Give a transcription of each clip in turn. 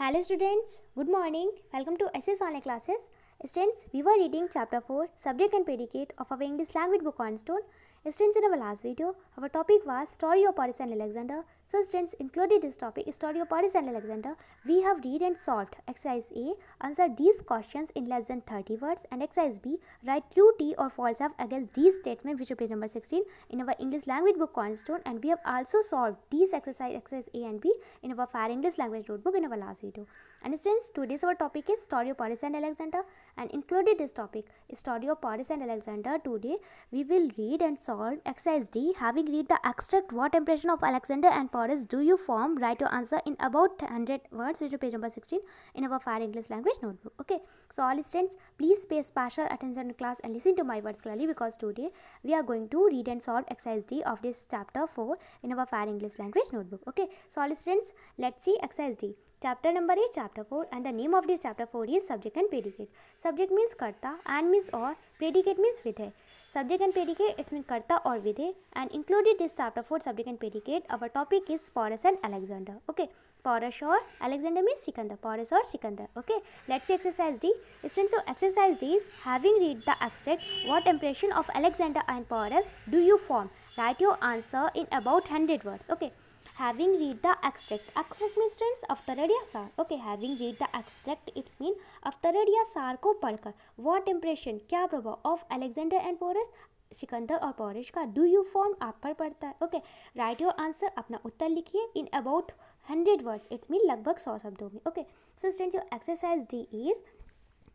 Hello students, good morning. Welcome to SS Online Classes. Students, we were reading chapter 4, subject and predicate of our English language book on stone. Students, in our last video, our topic was story of Paris and Alexander. So students included this topic story of Paris and Alexander. We have read and solved exercise A. Answer these questions in less than 30 words and exercise B. Write true T or false F against these statements which is page number 16 in our English language book cornerstone and we have also solved these exercise exercise A and B in our Fair English language notebook in our last video. And students today's our topic is story of Paris and Alexander and included this topic story of Paris and Alexander today we will read and solve exercise D having read the abstract what impression of Alexander and do you form? Write your answer in about 100 words, which is page number 16 in our Fire English language notebook. Okay. So all students, please pay special attention to class and listen to my words clearly because today we are going to read and solve exercise D of this chapter 4 in our Fire English language notebook. Okay. So all students, let's see exercise D. Chapter number is chapter 4 and the name of this chapter 4 is subject and predicate. Subject means karta and means or, predicate means with hai subject and predicate, it's mean karta or vidhe and included this chapter 4 subject and predicate. Our topic is Porus and Alexander. Okay. Porus or Alexander means Sikandar. Porus or Sikandar. Okay. Let's see exercise D. Students, so exercise D is having read the abstract, what impression of Alexander and Porus do you form? Write your answer in about 100 words. Okay. having read the extract extract means friends of taradiya sar okay having read the extract it's mean of taradiya sar ko padhkar what impression kya prabhav of alexander and porus Sikandar और पौरिश का do you form आप पर पड़ता है okay right your answer अपना उत्तर लिखिए in about hundred words it's mean लगभग सौ शब्दों में okay so student your exercise D is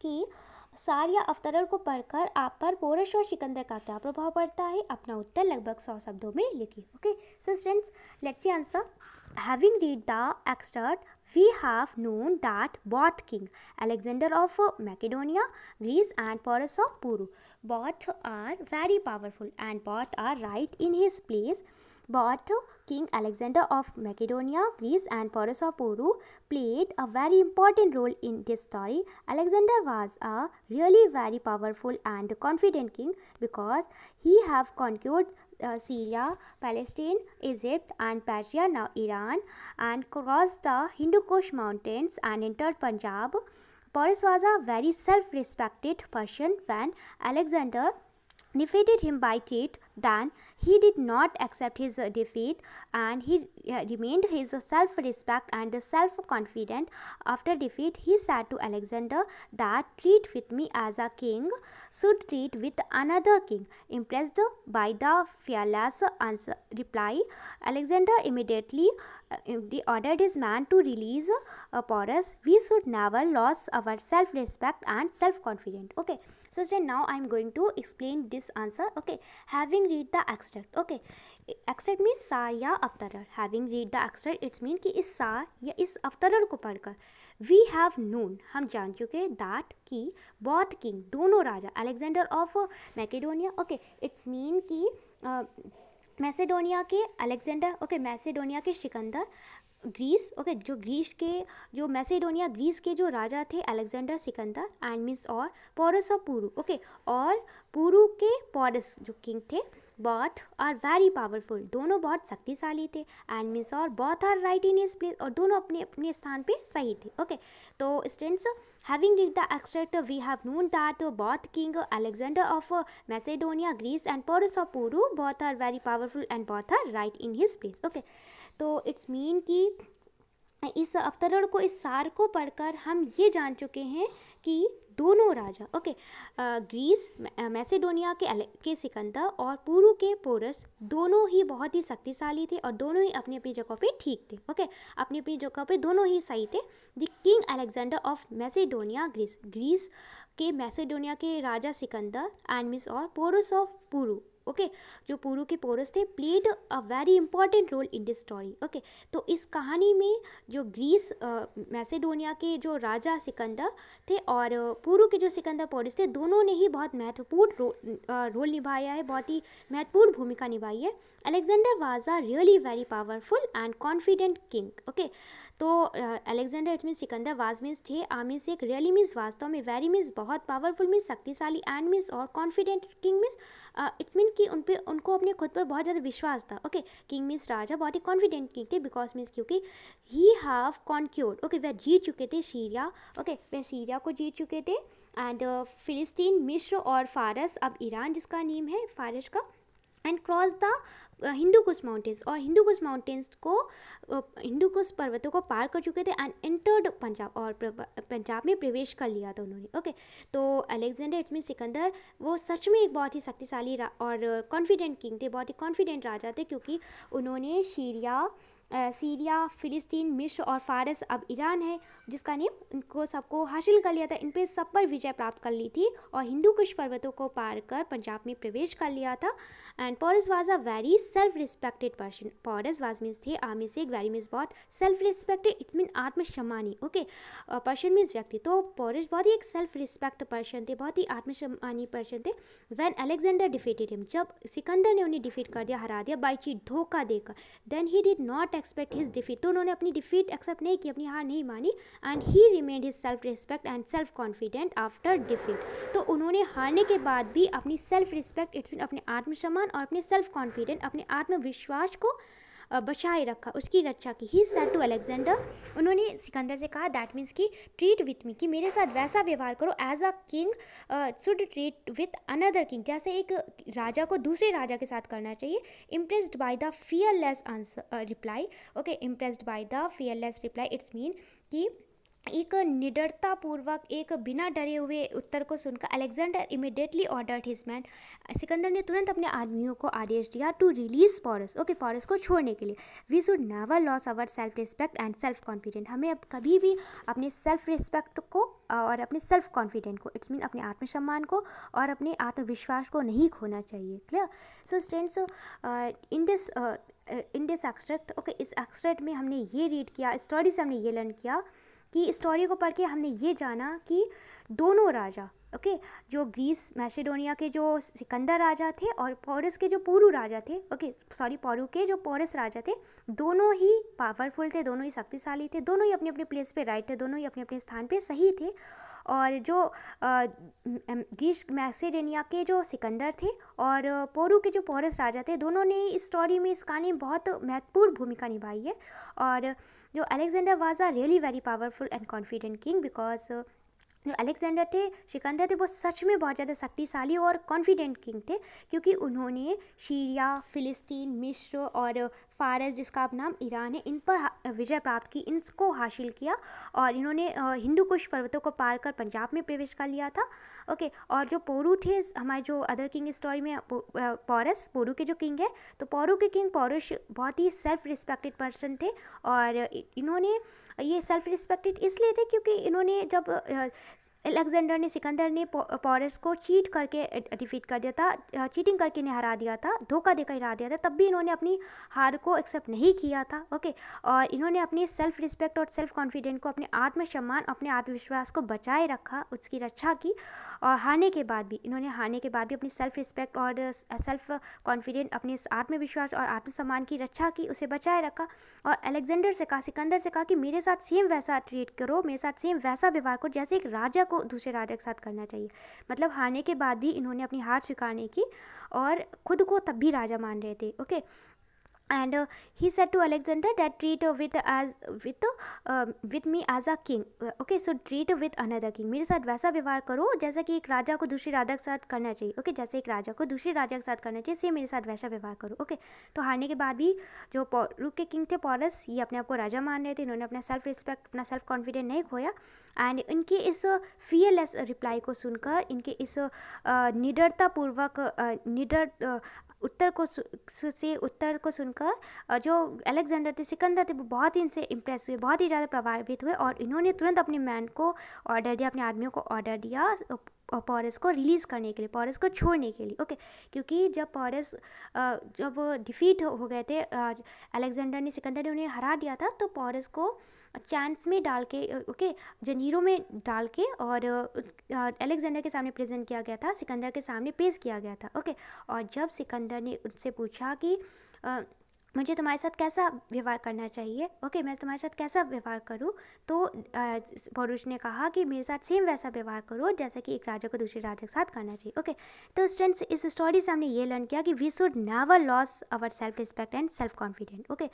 कि सार या अवतरण को पढ़कर आप पर पोरश और सिकंदर का क्या प्रभाव पड़ता है अपना उत्तर लगभग सौ शब्दों में लिखिए okay so students let's answer having read the extract we have known that both king Alexander of Macedonia Greece and Porus of Puru both are very powerful and both are right in his place But King Alexander of Macedonia, Greece and of Porosopuru played a very important role in this story. Alexander was a really very powerful and confident king because he have conquered uh, Syria, Palestine, Egypt and Persia, now Iran and crossed the Hindu Kush mountains and entered Punjab. Porus was a very self-respected person when Alexander defeated him by treat than he did not accept his uh, defeat and he uh, remained his self-respect and self-confident. After defeat, he said to Alexander that treat with me as a king should treat with another king. Impressed by the fearless answer, reply, Alexander immediately uh, ordered his man to release uh, Porus. We should never lose our self-respect and self-confidence. Okay. So, so now I am going to explain this answer. Okay. Having read the extra extract okay extract mean सार या अवतरण having read the extract it's mean कि इस सार या इस अवतरण को पढ़कर वी हैव नोन हम जान चुके दैट कि बॉथ किंग दोनों राजा Alexander of Macedonia okay it's mean कि मैसेडोनिया के अलेक्जेंडर ओके मैसेडोनिया के सिकंदर ग्रीस ओके okay, जो ग्रीस के जो मैसेडोनिया ग्रीस के जो राजा थे अलेक्जेंडर सिकंदर एंड मिस और पोरस ऑफ पुरु ओके और पुरु के पोरस जो किंग थे बॉथ आर वेरी पावरफुल दोनों बहुत शक्तिशाली थे एंड मिस और both are right in his place और दोनों अपने अपने स्थान पे सही थे ओके okay. तो students having read the extract we have known that both king Alexander of Macedonia Greece and Porus of Puru both are very powerful and both are right in his place okay तो it's mean कि इस अवतरण को इस सार को पढ़कर हम ये जान चुके हैं कि दोनों राजा ओके ग्रीस मैसेडोनिया के के सिकंदर और पूर्व के पोरस दोनों ही बहुत ही शक्तिशाली थे और दोनों ही अपनी अपनी जगह पे ठीक थे ओके अपनी अपनी जगह पे दोनों ही सही थे the king Alexander of Macedonia Greece Greece के मैसेडोनिया के राजा सिकंदर एंड मिस और पोरस ऑफ पुरू ओके जो पुरु के पोरस थे played a very important role in this story okay तो इस कहानी में जो ग्रीस मैसेडोनिया के जो राजा सिकंदर थे और पुरु के जो सिकंदर पोरस थे दोनों ने ही बहुत महत्वपूर्ण रो, रोल निभाया है बहुत ही महत्वपूर्ण भूमिका निभाई है Alexander was a really very powerful and confident king okay तो Alexander it mean Sikandar was means थे आ मीन्स एक रियली मीन्स वास्तव में वेरी मीन्स बहुत पावरफुल मीन्स शक्तिशाली एंड मीन्स और confident king means it's mean कि उन पर उनको अपने खुद पर बहुत ज़्यादा विश्वास था ओके किंग मीन्स राजा बहुत ही कॉन्फिडेंट किंग थे बिकॉज मीन्स क्योंकि ही हैव कॉन्क्योर्ड ओके वह जीत चुके थे सीरिया ओके वह सीरिया को जीत चुके थे एंड फिलिस्तीन मिस्र और फारस अब ईरान जिसका नेम है फारस का and cross the Hindu Kush mountains और हिंदू कुश माउंटेंस को हिंदू uh, कुश पर्वतों को पार कर चुके थे एंड एंटर्ड पंजाब और पंजाब में प्रवेश कर लिया था उन्होंने ओके तो अलेक्जेंडर इट्स मीन सिकंदर वो सच में एक बहुत ही शक्तिशाली और कॉन्फिडेंट किंग थे बहुत ही कॉन्फिडेंट राजा थे क्योंकि उन्होंने शीरिया सीरिया फ़िलिस्तीन मिस्र और फ़ारस अब ईरान है जिसका नेम इनको सबको हासिल कर लिया था इन पर सब पर विजय प्राप्त कर ली थी और हिंदू कुश पर्वतों को पार कर पंजाब में प्रवेश कर लिया था and Porus was a very self respected person Porus was means थे आ से एक वेरी मीन्स बहुत सेल्फ रिस्पेक्टेड इट्स मीन आत्मसम्मानी ओके पर्सन मीन्स व्यक्ति तो पॉरस बहुत ही एक सेल्फ रिस्पेक्ट पर्सन थे बहुत ही आत्मसम्मानी पर्सन थे वैन अलेक्जेंडर डिफीटेड हिम जब सिकंदर ने उन्हें डिफीट कर दिया हरा दिया बाई चीट धोखा देकर then he did not expect his defeat तो उन्होंने अपनी डिफीट एक्सेप्ट नहीं की अपनी हार नहीं मानी and he remained his self respect and self confident after defeat तो उन्होंने हारने के बाद भी अपनी सेल्फ रिस्पेक्ट इट्स अपने आत्मसम्मान और अपने सेल्फ कॉन्फिडेंट अपने आत्मविश्वास को बचाए रखा उसकी रक्षा की ही सेट टू अलेक्जेंडर उन्होंने सिकंदर से कहा दैट मीन्स कि ट्रीट विथ मी कि मेरे साथ वैसा व्यवहार करो as a king should treat with another king जैसे एक राजा को दूसरे राजा के साथ करना चाहिए impressed by the fearless answer reply okay impressed by the fearless reply it's mean कि एक निडरतापूर्वक एक बिना डरे हुए उत्तर को सुनकर Alexander immediately ordered his man Sikandar ने तुरंत अपने आदमियों को आदेश दिया to release Porus okay Porus को छोड़ने के लिए we should never loss our self respect and self confident हमें अब कभी भी अपने सेल्फ रिस्पेक्ट को और अपने सेल्फ कॉन्फिडेंट को इट्स मीन अपने आत्मसम्मान को और अपने आत्मविश्वास को नहीं खोना चाहिए clear so students in this in this extract okay इस एक्सट्रैक्ट में हमने ये रीड किया स्टोरी से हमने ये लर्न किया कि स्टोरी को पढ़ के हमने ये जाना कि दोनों राजा ओके okay, जो ग्रीस मैसेडोनिया के जो सिकंदर राजा थे और पोरस के जो पूर्व राजा थे ओके सॉरी पोरू के जो पोरस राजा थे दोनों ही पावरफुल थे दोनों ही शक्तिशाली थे दोनों ही अपने अपने प्लेस पे राइट थे दोनों ही अपने अपने स्थान पे सही थे और जो ग्रीस मैसेडोनिया के जो सिकंदर थे और पोरू के जो पोरस राजा थे दोनों ने इस स्टोरी में इस कहानी में बहुत महत्वपूर्ण भूमिका निभाई है और Though Alexander was a really very powerful and confident king because uh, जो अलेक्जेंडर थे सिकंदर थे वो सच में बहुत ज़्यादा शक्तिशाली और कॉन्फिडेंट किंग थे क्योंकि उन्होंने सीरिया फिलिस्तीन मिस्र और फारस जिसका अब नाम ईरान है इन पर विजय प्राप्त की इनको हासिल किया और इन्होंने हिंदू कुश पर्वतों को पार कर पंजाब में प्रवेश कर लिया था ओके और जो पोरू थे हमारे जो अदर किंग स्टोरी में पौरस पोरू के जो किंग है तो पोरू के किंग पौरुष बहुत ही सेल्फ रिस्पेक्टेड पर्सन थे और इन्होंने ये सेल्फ रिस्पेक्टेड इसलिए थे क्योंकि इन्होंने जब अलेक्जेंडर ने सिकंदर ने पॉरस को चीट करके डिफीट कर दिया था चीटिंग करके इन्हें हरा दिया था धोखा देकर हरा दिया था तब भी इन्होंने अपनी हार को एक्सेप्ट नहीं किया था ओके और इन्होंने अपनी सेल्फ रिस्पेक्ट और सेल्फ कॉन्फिडेंट को अपने आत्मसम्मान अपने आत्मविश्वास को बचाए रखा उसकी रक्षा की और हारने के बाद भी इन्होंने हारने के बाद भी अपनी सेल्फ रिस्पेक्ट और सेल्फ कॉन्फिडेंट अपने आत्मविश्वास और आत्मसम्मान की रक्षा की उसे बचाए रखा और अलेक्जेंडर से कहा सिकंदर से कहा कि मेरे साथ सेम वैसा ट्रीट करो मेरे साथ सेम वैसा व्यवहार करो जैसे एक राजा को दूसरे राजा के साथ करना चाहिए मतलब हारने के बाद भी इन्होंने अपनी हार स्वीकारने की और ख़ुद को तब भी राजा मान रहे थे okay and uh, he said to alexander that treat with as with uh, with me as a king uh, okay so treat with another king मेरे साथ वैसा व्यवहार करो जैसा कि एक राजा को दूसरी राजा के साथ करना चाहिए ओके okay? जैसे एक राजा को दूसरी राजा के साथ करना चाहिए सेम मेरे साथ वैसा व्यवहार करो ओके okay? तो हारने के बाद भी जो रूक के किंग थे पॉरस ये अपने आप को राजा मान रहे थे इन्होंने अपना सेल्फ रिस्पेक्ट अपना सेल्फ कॉन्फिडेंस नहीं खोया एंड इनके इस फियरलेस रिप्लाई को सुनकर इनके इस uh, निडरतापूर्वक uh, निडर उत्तर को से उत्तर को सुनकर जो अलेक्जेंडर थे सिकंदर थे वो बहुत ही इनसे इम्प्रेस हुए बहुत ही ज़्यादा प्रभावित हुए और इन्होंने तुरंत अपने मैन को ऑर्डर दिया अपने आदमियों को ऑर्डर दिया पॉरस को रिलीज़ करने के लिए पॉरस को छोड़ने के लिए ओके क्योंकि जब पॉरस जब डिफीट हो गए थे अलेक्जेंडर ने सिकंदर ने उन्हें हरा दिया था तो पॉरस को चांस में डाल के ओके जंजीरों में डाल के और अलेक्जेंडर के सामने प्रेजेंट किया गया था सिकंदर के सामने पेश किया गया था ओके और जब सिकंदर ने उनसे पूछा कि आ, मुझे तुम्हारे साथ कैसा व्यवहार करना चाहिए ओके मैं तुम्हारे साथ कैसा व्यवहार करूँ तो पौरुष ने कहा कि मेरे साथ सेम वैसा व्यवहार करो जैसा कि एक राजा को दूसरे राजा के साथ करना चाहिए ओके तो स्टूडेंट्स इस स्टोरी से हमने ये लर्न किया कि we should never loss our self respect and self confident okay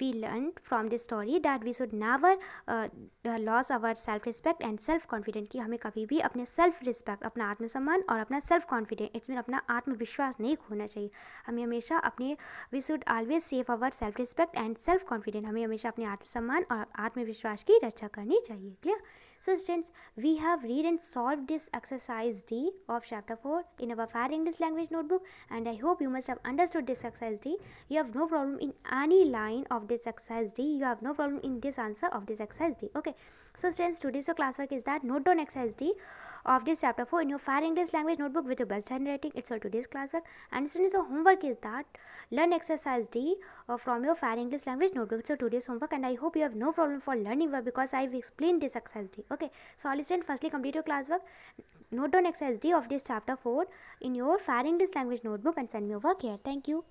we learned from this story that we should never uh, uh lose our self respect and self confidence कि हमें कभी भी अपने सेल्फ रिस्पेक्ट अपना आत्मसम्मान और अपना self confidence इसमें अपना आत्मविश्वास नहीं खोना चाहिए हमें हमेशा अपने we should always save our self respect and self confidence हमें हमेशा अपने आत्मसम्मान और आत्मविश्वास की रक्षा करनी चाहिए clear So students, we have read and solved this exercise D of chapter 4 in our Fair English language notebook and I hope you must have understood this exercise D. You have no problem in any line of this exercise D. You have no problem in this answer of this exercise D. Okay. So students, today's classwork is that note down exercise D of this chapter 4 in your Fire English Language Notebook with your best handwriting. It's all today's classwork. And students, the homework is that learn exercise D uh, from your Fire English Language Notebook. So today's homework and I hope you have no problem for learning work because I've explained this exercise D. Okay. So all students, firstly complete your classwork. Note down exercise D of this chapter 4 in your Fire English Language Notebook and send me over here. Thank you.